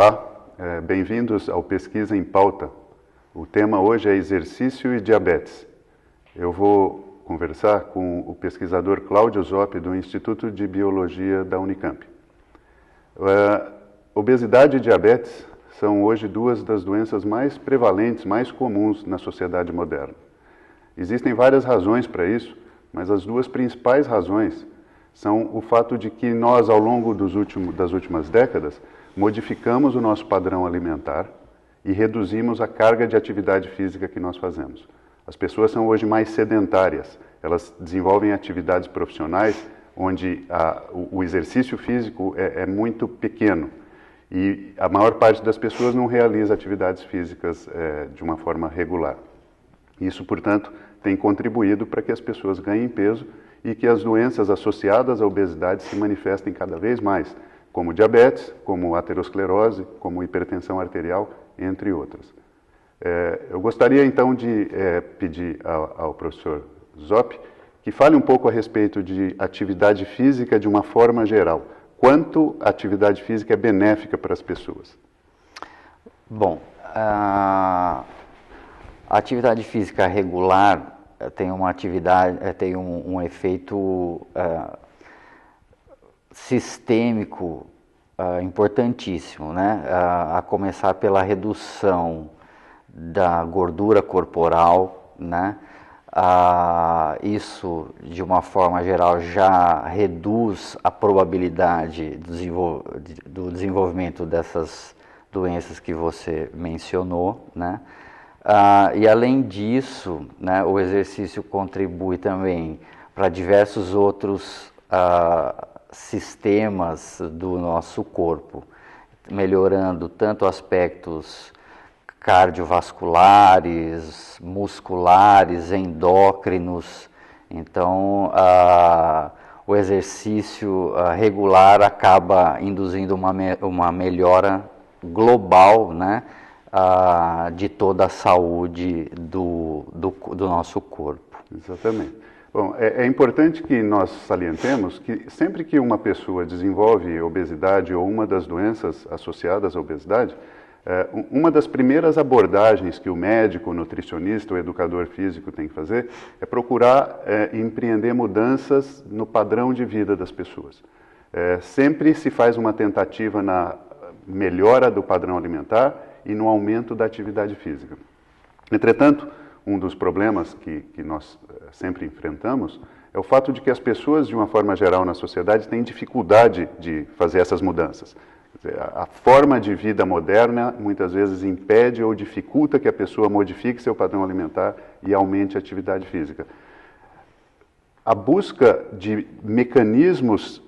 Olá, é, bem-vindos ao Pesquisa em Pauta. O tema hoje é exercício e diabetes. Eu vou conversar com o pesquisador Cláudio Zopp do Instituto de Biologia da Unicamp. Uh, obesidade e diabetes são hoje duas das doenças mais prevalentes, mais comuns na sociedade moderna. Existem várias razões para isso, mas as duas principais razões são o fato de que nós, ao longo últimos, das últimas décadas, modificamos o nosso padrão alimentar e reduzimos a carga de atividade física que nós fazemos. As pessoas são hoje mais sedentárias, elas desenvolvem atividades profissionais onde a, o, o, exercício físico é, é, muito pequeno e a maior parte das pessoas não realiza atividades físicas é, de uma forma regular. Isso, portanto, tem contribuído para que as pessoas ganhem peso e que as doenças associadas à obesidade se manifestem cada vez mais como diabetes, como aterosclerose, como hipertensão arterial, entre outras. É, eu gostaria então de é, pedir ao, ao, professor Zop que fale um pouco a respeito de atividade física de uma forma geral. Quanto a atividade física é benéfica para as pessoas? Bom, a atividade física regular eh, tem uma atividade, eh, tem um, um efeito uh, sistêmico uh, importantíssimo, né? Uh, a começar pela redução da gordura corporal, né? Uh, isso, de uma forma geral, já reduz a probabilidade do, desenvolvimento dessas doenças que você mencionou, né? e além disso, né, o exercício contribui também para diversos outros Uh, sistemas do nosso corpo, melhorando tanto aspectos cardiovasculares, musculares, endócrinos. Então, a, o exercício regular acaba induzindo uma, uma melhora global né, a, de toda a saúde do, do, do nosso corpo. Exatamente. Bom, é, é, importante que nós salientemos que sempre que uma pessoa desenvolve obesidade ou uma das doenças associadas à obesidade, é, uma das primeiras abordagens que o médico, o nutricionista, o educador físico tem que fazer é procurar é, empreender mudanças no padrão de vida das pessoas. É, sempre se faz uma tentativa na melhora do padrão alimentar e no aumento da atividade física. Entretanto, um dos problemas que, que nós eh, sempre enfrentamos é o fato de que as pessoas, de uma forma geral, na sociedade, têm dificuldade de fazer essas mudanças. a forma de vida moderna muitas vezes impede ou dificulta que a pessoa modifique seu padrão alimentar e aumente a atividade física. A busca de mecanismos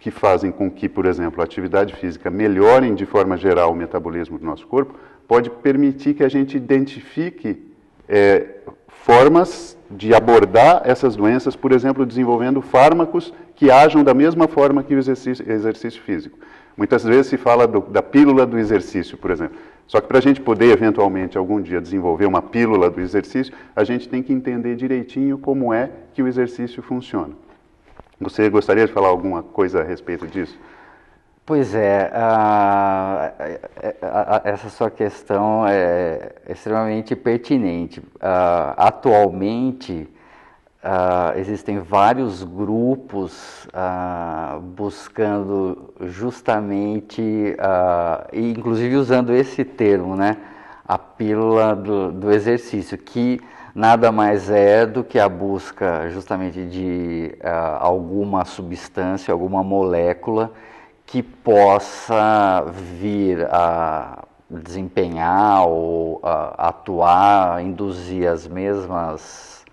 que fazem com que, por exemplo, a atividade física melhorem de forma geral o metabolismo do nosso corpo, pode permitir que a gente identifique é, formas de abordar essas doenças, por exemplo, desenvolvendo fármacos que ajam da mesma forma que o exercício, exercício físico. Muitas vezes se fala do, da pílula do exercício, por exemplo. Só que para a gente poder, eventualmente, algum dia desenvolver uma pílula do exercício, a gente tem que entender direitinho como é que o exercício funciona. Você gostaria de falar alguma coisa a respeito disso? Pois é, a, a, a, essa sua questão é extremamente pertinente. atualmente, existem vários grupos buscando justamente, inclusive usando esse termo, né, a pílula do, do exercício, que nada mais é do que a busca justamente de alguma substância, alguma molécula que possa vir a desempenhar ou a atuar, induzir as mesmas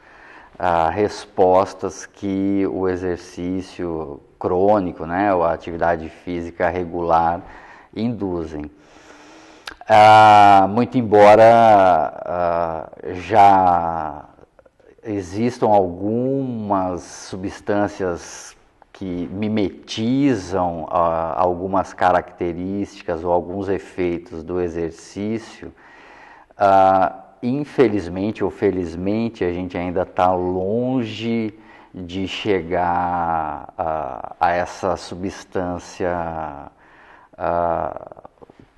a, ah, respostas que o exercício crônico, né, ou a atividade física regular induzem. Ah, muito embora ah, já existam algumas substâncias que mimetizam ah, algumas características ou alguns efeitos do exercício, ah, infelizmente ou felizmente a gente ainda está longe de chegar ah, a, essa substância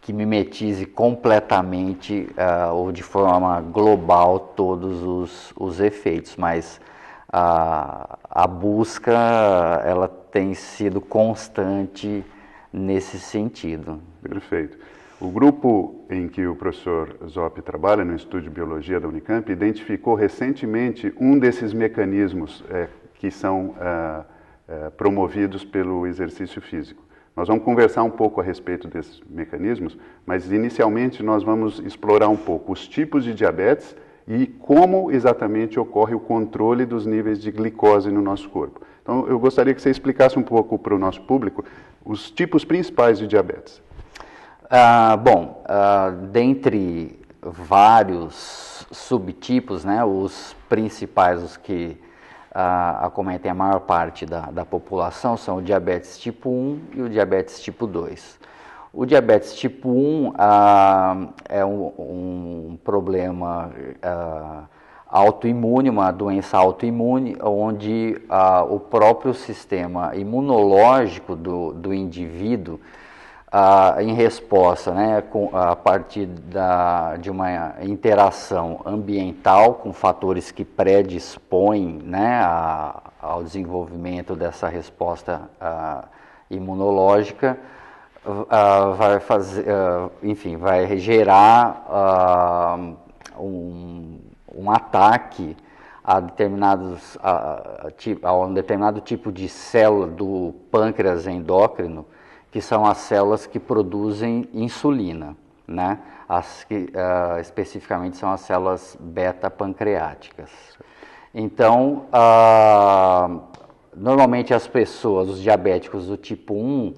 que mimetize completamente uh, ou de forma global todos os, os efeitos, mas uh, a busca ela tem sido constante nesse sentido. Perfeito. O grupo em que o professor Zop trabalha, no Instituto de Biologia da Unicamp, identificou recentemente um desses mecanismos é, que são eh, eh, promovidos pelo exercício físico. Nós vamos conversar um pouco a respeito desses mecanismos, mas inicialmente nós vamos explorar um pouco os tipos de diabetes e como exatamente ocorre o controle dos níveis de glicose no nosso corpo. Então, eu gostaria que você explicasse um pouco para o nosso público os tipos principais de diabetes. Ah, bom, ah, dentre vários subtipos, né, os principais, os que ah, acometem a maior parte da, da população, são o diabetes tipo 1 e o diabetes tipo 2. O diabetes tipo 1 ah, é um, um problema ah, autoimune, uma doença autoimune, onde ah, o próprio sistema imunológico do, do indivíduo, ah, em resposta, né, com, a partir da, de uma interação ambiental com fatores que predispõem né, a, ao desenvolvimento dessa resposta ah, imunológica, uh, vai fazer, uh, enfim, vai gerar uh, um, um ataque a determinados a, a, a, um determinado tipo de célula do pâncreas endócrino, que são as células que produzem insulina, né? As que uh, especificamente são as células beta pancreáticas. Então, uh, normalmente as pessoas, os diabéticos do tipo 1,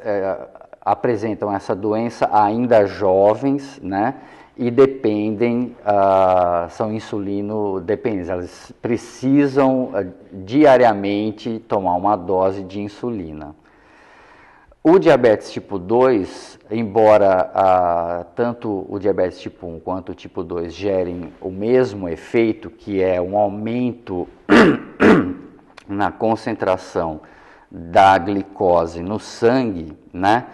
é, apresentam essa doença ainda jovens, né? E dependem, uh, são insulino dependentes, elas precisam uh, diariamente tomar uma dose de insulina. O diabetes tipo 2, embora uh, tanto o diabetes tipo 1 quanto o tipo 2 gerem o mesmo efeito, que é um aumento na concentração da glicose no sangue, né,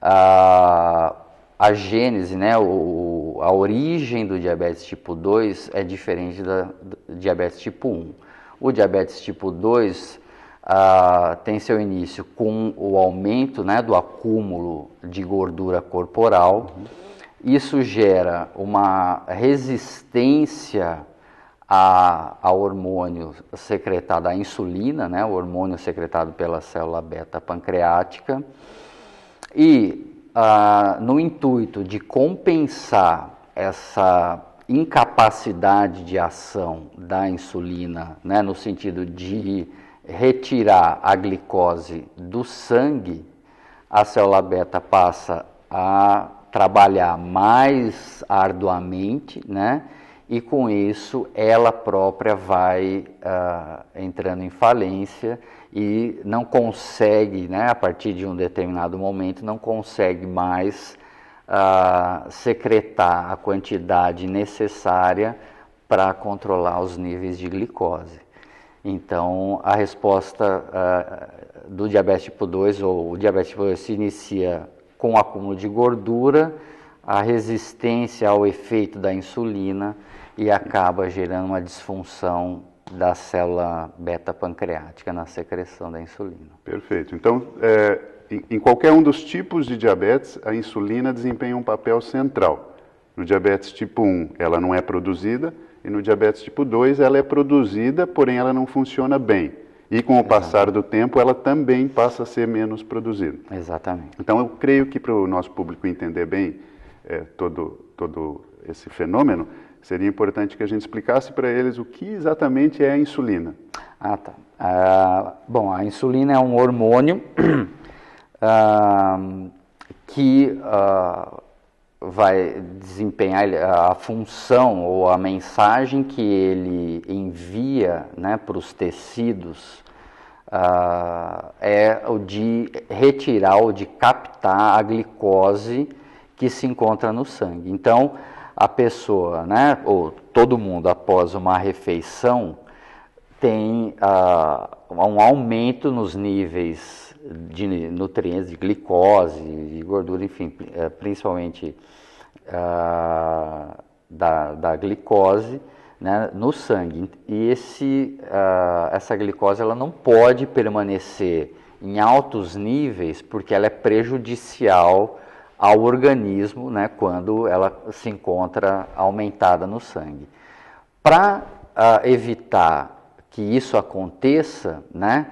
a, a gênese, né, o, a origem do diabetes tipo 2 é diferente da, do diabetes tipo 1. O diabetes tipo 2 a, tem seu início com o aumento né, do acúmulo de gordura corporal. Uhum. Isso gera uma resistência a, a hormônio secretado, a insulina, né, o hormônio secretado pela célula beta pancreática, e ah, no intuito de compensar essa incapacidade de ação da insulina, né, no sentido de retirar a glicose do sangue, a célula beta passa a trabalhar mais arduamente, né? e com isso ela própria vai ah, entrando em falência e não consegue, né, a partir de um determinado momento, não consegue mais ah, secretar a quantidade necessária para controlar os níveis de glicose. Então, a resposta ah, do diabetes tipo 2 ou o diabetes tipo 2 se inicia com o acúmulo de gordura, a resistência ao efeito da insulina e acaba gerando uma disfunção da célula beta pancreática na secreção da insulina. Perfeito. Então, é, em qualquer um dos tipos de diabetes, a insulina desempenha um papel central. No diabetes tipo 1, ela não é produzida, e no diabetes tipo 2, ela é produzida, porém ela não funciona bem. E com o Exatamente. passar do tempo, ela também passa a ser menos produzida. Exatamente. Então, eu creio que para o nosso público entender bem é, todo, todo esse fenômeno, seria importante que a gente explicasse para eles o que exatamente é a insulina. Ah, tá. Ah, bom, a insulina é um hormônio ah, que ah, vai desempenhar a função ou a mensagem que ele envia né, para os tecidos ah, é o de retirar ou de captar a glicose que se encontra no sangue. Então, a pessoa, né, ou todo mundo após uma refeição, tem uh, um aumento nos níveis de nutrientes, de glicose, de gordura, enfim, eh, principalmente uh, da, da, glicose né, no sangue. E esse, uh, essa glicose ela não pode permanecer em altos níveis porque ela é prejudicial ao organismo né, quando ela se encontra aumentada no sangue. Para uh, ah, evitar que isso aconteça, né,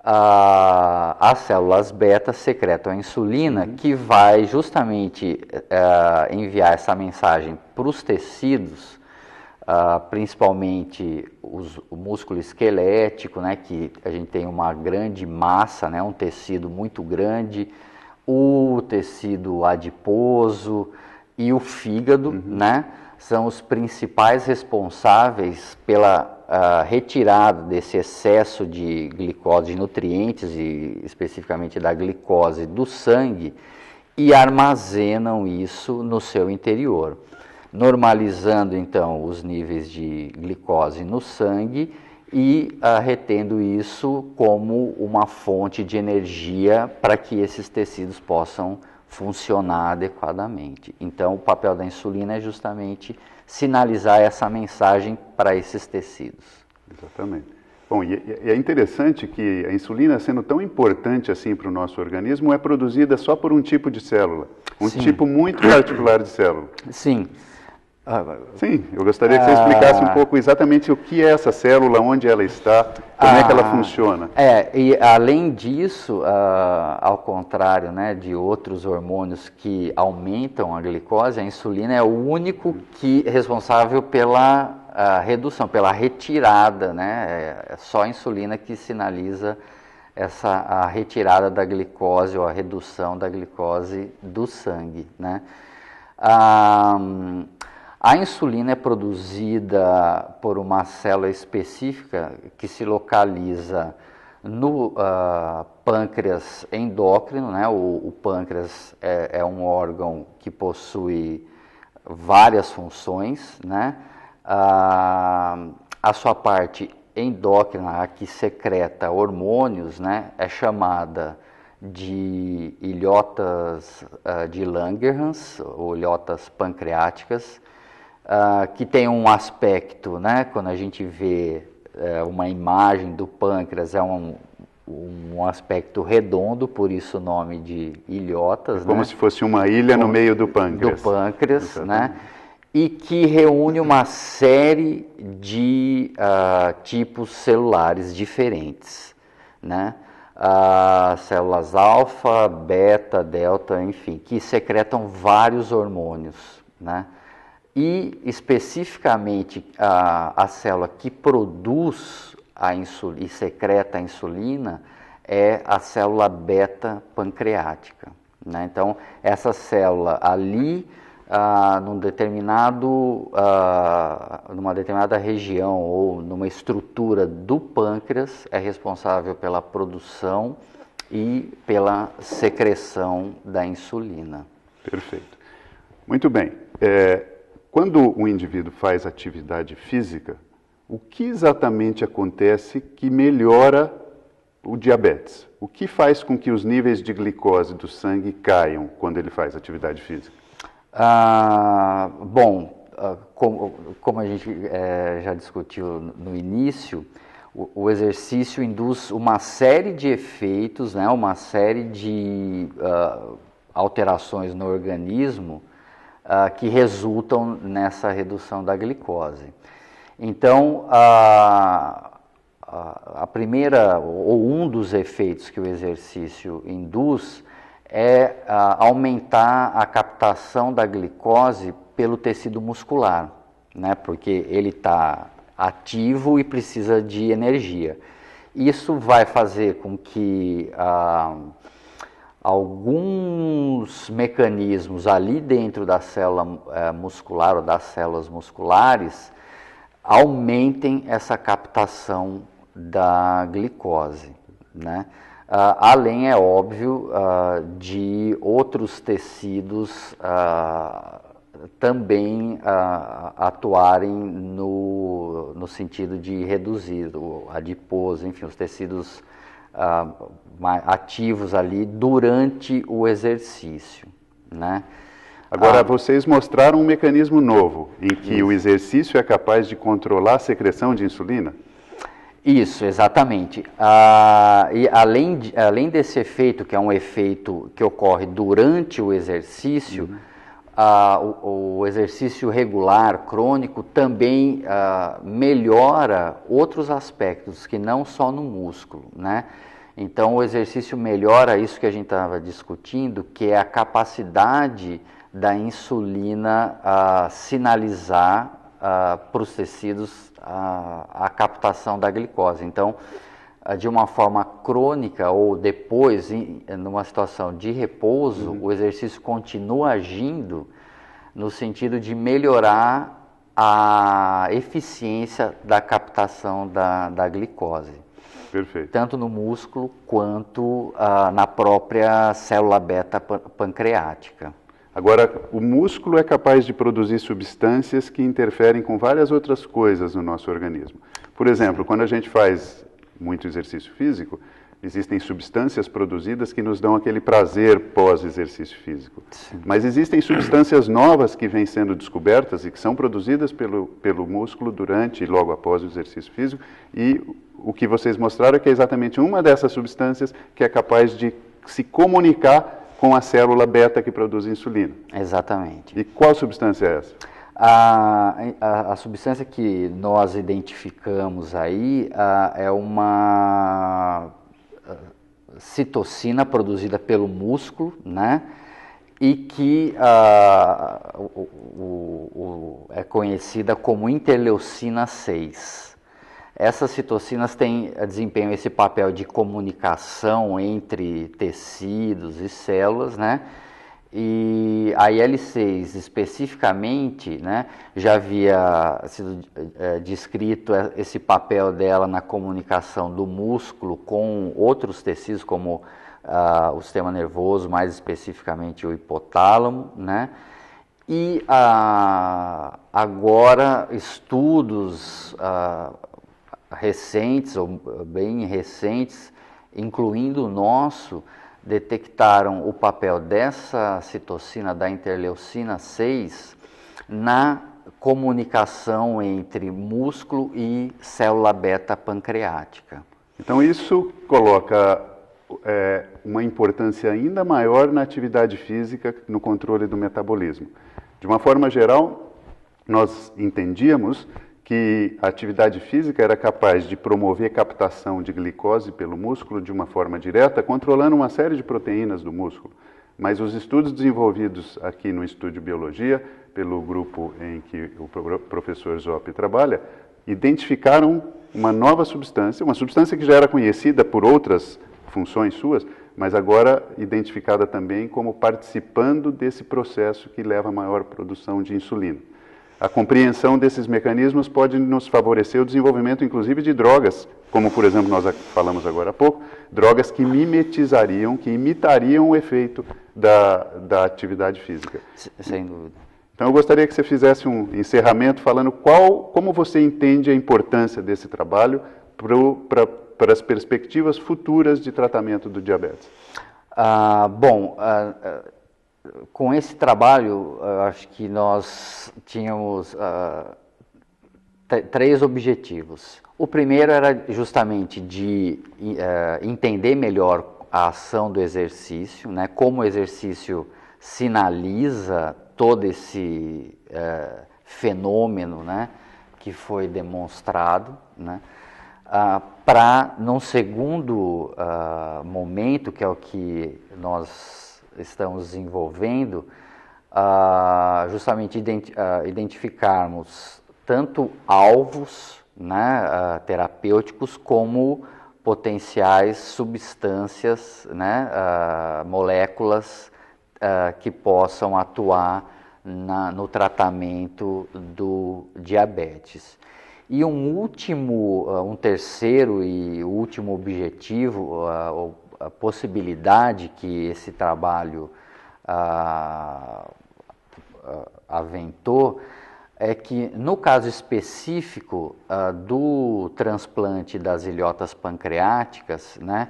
uh, as células beta secretam a insulina uhum. que vai justamente uh, enviar essa mensagem para os tecidos, principalmente os, o músculo esquelético, né, que a gente tem uma grande massa, né, um tecido muito grande o tecido adiposo e o fígado, uhum. né? São os principais responsáveis pela uh, retirada desse excesso de glicose de nutrientes e especificamente da glicose do sangue e armazenam isso no seu interior, normalizando então os níveis de glicose no sangue e ah, retendo isso como uma fonte de energia para que esses tecidos possam funcionar adequadamente. Então, o papel da insulina é justamente sinalizar essa mensagem para esses tecidos. Exatamente. Bom, e, e é interessante que a insulina, sendo tão importante assim para o nosso organismo, é produzida só por um tipo de célula, um Sim. tipo muito particular de célula. Sim. Ah, Sim, eu gostaria que você ah. explicasse um pouco exatamente o que é essa célula, onde ela está, como ah, é que ela ah. funciona. É, e além disso, ah, ao contrário né, de outros hormônios que aumentam a glicose, a insulina é o único que responsável pela redução, pela retirada, né? É só a insulina que sinaliza essa a retirada da glicose ou a redução da glicose do sangue, né? Um, a insulina é produzida por uma célula específica que se localiza no uh, pâncreas endócrino, né? o, o pâncreas é, é, um órgão que possui várias funções, né? Uh, a sua parte endócrina, a que secreta hormônios, né? é chamada de ilhotas uh, de Langerhans, ou ilhotas pancreáticas, uh, que tem um aspecto, né? Quando a gente vê uh, uma imagem do pâncreas, é um, um aspecto redondo, por isso o nome de ilhotas. É como né? se fosse uma ilha no meio do pâncreas. Do pâncreas, né? E que reúne uma série de uh, tipos celulares diferentes, né? Uh, células alfa, beta, delta, enfim, que secretam vários hormônios, né? e especificamente a, a célula que produz a insulina, e secreta a insulina é a célula beta pancreática. Né? Então, essa célula ali, ah, num determinado, ah, numa determinada região ou numa estrutura do pâncreas, é responsável pela produção e pela secreção da insulina. Perfeito. Muito bem. É, quando o indivíduo faz atividade física, o que exatamente acontece que melhora o diabetes? O que faz com que os níveis de glicose do sangue caiam quando ele faz atividade física? Ah, bom, ah, como, como a gente é, já discutiu no início, o, o, exercício induz uma série de efeitos, né, uma série de uh, alterações no organismo uh, que resultam nessa redução da glicose. Então, a, a, a primeira ou um dos efeitos que o exercício induz é a, ah, aumentar a captação da glicose pelo tecido muscular, né? porque ele está ativo e precisa de energia. Isso vai fazer com que ah, alguns mecanismos ali dentro da célula é, muscular ou das células musculares aumentem essa captação da glicose, né? Uh, além, é óbvio, uh, de outros tecidos uh, também atuarem no, no sentido de reduzir o adiposo, enfim, os tecidos ah, ativos ali durante o exercício, né? Agora, ah, vocês mostraram um mecanismo novo, em que isso. o exercício é capaz de controlar a secreção de insulina? Isso, exatamente. Ah, e além, de, além desse efeito, que é um efeito que ocorre durante o exercício, uhum ah, o, o, exercício regular, crônico, também ah, melhora outros aspectos que não só no músculo, né? Então, o exercício melhora isso que a gente estava discutindo, que é a capacidade da insulina ah, sinalizar para os tecidos a captação da glicose. Então, ah, de uma forma crônica ou depois, em, eh, numa situação de repouso, uhum. o exercício continua agindo no sentido de melhorar a eficiência da captação da, da glicose. Perfeito. Tanto no músculo quanto ah, na própria célula beta pancreática. Agora, o músculo é capaz de produzir substâncias que interferem com várias outras coisas no nosso organismo. Por exemplo, quando a gente faz muito exercício físico, existem substâncias produzidas que nos dão aquele prazer pós-exercício físico. Sim. Mas existem substâncias novas que vêm sendo descobertas e que são produzidas pelo, pelo músculo durante e logo após o exercício físico, e o que vocês mostraram é que é exatamente uma dessas substâncias que é capaz de se comunicar com a célula beta que produz insulina. Exatamente. E qual substância é essa? A, a, a, substância que nós identificamos aí a, é uma citocina produzida pelo músculo, né? E que o, o, o, é conhecida como interleucina 6. Essas citocinas têm, desempenham esse papel de comunicação entre tecidos e células, né? e a IL-6 especificamente, né, já havia sido é, descrito é, esse papel dela na comunicação do músculo com outros tecidos, como ah, o sistema nervoso, mais especificamente o hipotálamo, né, e ah, agora estudos ah, recentes, ou bem recentes, incluindo o nosso, detectaram o papel dessa citocina, da interleucina 6, na comunicação entre músculo e célula beta pancreática. Então, isso coloca é, uma importância ainda maior na atividade física, no controle do metabolismo. De uma forma geral, nós entendíamos que a atividade física era capaz de promover captação de glicose pelo músculo de uma forma direta, controlando uma série de proteínas do músculo. Mas os estudos desenvolvidos aqui no Estúdio Biologia, pelo grupo em que o professor Zop trabalha, identificaram uma nova substância, uma substância que já era conhecida por outras funções suas, mas agora identificada também como participando desse processo que leva a maior produção de insulina. A compreensão desses mecanismos pode nos favorecer o desenvolvimento, inclusive, de drogas, como, por exemplo, nós falamos agora há pouco, drogas que mimetizariam, que imitariam o efeito da, da atividade física. Sem dúvida. Então, eu gostaria que você fizesse um encerramento falando qual, como você entende a importância desse trabalho para as perspectivas futuras de tratamento do diabetes. Ah, bom, ah, ah com esse trabalho, eh, acho que nós tínhamos uh, três objetivos. O primeiro era justamente de uh, entender melhor a ação do exercício, né, como o exercício sinaliza todo esse uh, fenômeno né, que foi demonstrado, né, ah, para, num segundo ah, momento, que é o que nós estamos desenvolvendo, uh, justamente identi uh, identificarmos tanto alvos né, uh, terapêuticos como potenciais substâncias, né, moléculas que possam atuar na, no tratamento do diabetes. E um último, um terceiro e último objetivo, a possibilidade que esse trabalho ah, ah, aventou é que, no caso específico ah, do transplante das ilhotas pancreáticas, né,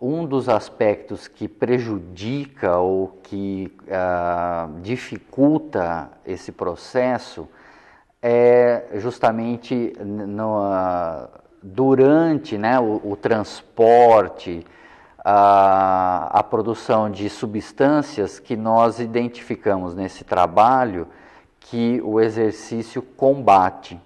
um dos aspectos que prejudica ou que ah, dificulta esse processo é justamente no, ah, durante né, o, o transporte, a, a produção de substâncias que nós identificamos nesse trabalho que o exercício combate.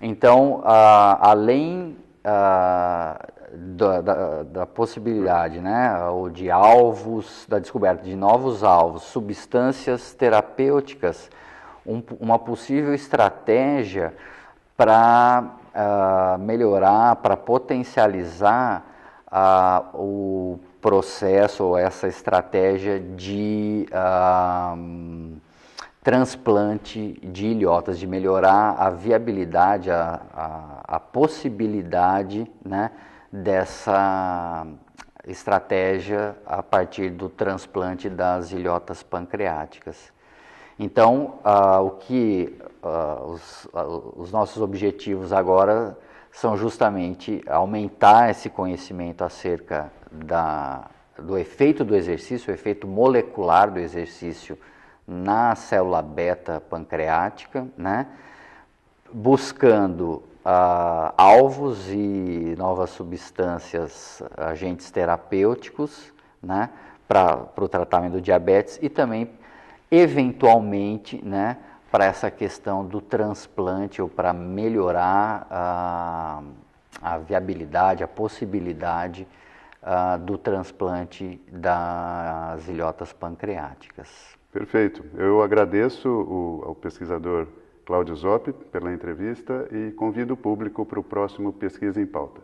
Então, a, além a, da, da, da, possibilidade, né, ou de alvos, da descoberta de novos alvos, substâncias terapêuticas, um, uma possível estratégia para uh, ah, melhorar, para potencializar o processo ou essa estratégia de ah, transplante de ilhotas, de melhorar a viabilidade, a, a, a possibilidade né, dessa estratégia a partir do transplante das ilhotas pancreáticas. Então, ah, o que ah, os, os, nossos objetivos agora são justamente aumentar esse conhecimento acerca da, do efeito do exercício, o efeito molecular do exercício na célula beta pancreática, né? buscando ah, alvos e novas substâncias, agentes terapêuticos né? para o tratamento do diabetes e também, eventualmente, né? para essa questão do transplante ou para melhorar a, a, viabilidade, a possibilidade a, do transplante das ilhotas pancreáticas. Perfeito. Eu agradeço o, ao pesquisador Cláudio Zopp pela entrevista e convido o público para o próximo Pesquisa em Pauta.